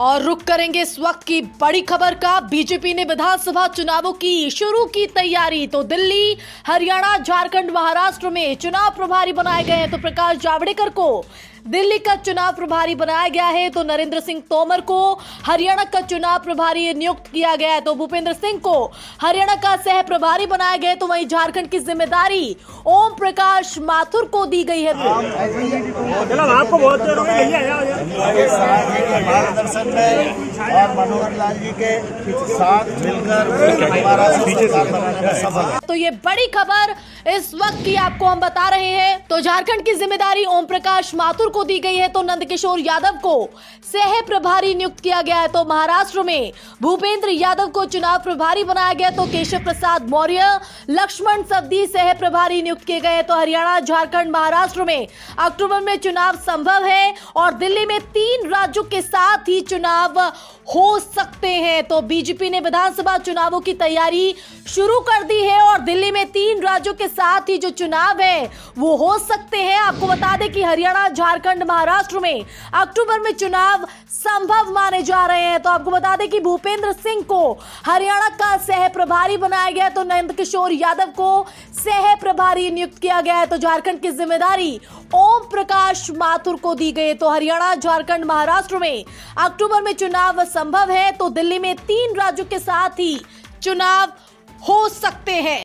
और रुक करेंगे इस वक्त की बड़ी खबर का बीजेपी ने विधानसभा चुनावों की शुरू की तैयारी तो दिल्ली हरियाणा झारखंड महाराष्ट्र में चुनाव प्रभारी बनाए गए हैं तो प्रकाश जावड़ेकर को दिल्ली का चुनाव प्रभारी बनाया गया है तो नरेंद्र सिंह तोमर को हरियाणा का चुनाव प्रभारी नियुक्त किया गया है तो भूपेंद्र सिंह को हरियाणा का सह प्रभारी बनाया गया तो वहीं झारखंड की जिम्मेदारी ओम प्रकाश माथुर को दी गई है आपको बहुत मार्गदर्शन में और मनोहर लाल जी के साथ मिलकर तो ये बड़ी खबर इस वक्त की आपको हम बता रहे हैं तो झारखंड की जिम्मेदारी ओम प्रकाश माथुर को को दी गई है तो नंदकिशोर यादव को सह प्रभारी नियुक्त किया गया है तो महाराष्ट्र में भूपेंद्र यादव को चुनाव प्रभारी बनाया गया तो केशव प्रसाद मौर्य लक्ष्मण सब्दी सह प्रभारी नियुक्त किए गए तो हरियाणा झारखंड महाराष्ट्र में अक्टूबर में चुनाव संभव है और दिल्ली में तीन राज्यों के साथ ही चुनाव हो सकते हैं तो बीजेपी ने विधानसभा चुनावों की तैयारी शुरू कर दी है और दिल्ली में तीन राज्यों के साथ ही जो चुनाव है वो हो सकते हैं आपको बता दें कि हरियाणा झारखंड महाराष्ट्र में अक्टूबर में चुनाव संभव माने जा रहे हैं तो आपको बता दें कि भूपेंद्र सिंह को हरियाणा का सह प्रभारी बनाया गया तो नंद किशोर यादव को सह प्रभारी नियुक्त किया गया है तो झारखंड की जिम्मेदारी ओम प्रकाश माथुर को दी गई तो हरियाणा झारखंड महाराष्ट्र में अक्टूबर में चुनाव संभव है तो दिल्ली में तीन राज्यों के साथ ही चुनाव हो सकते हैं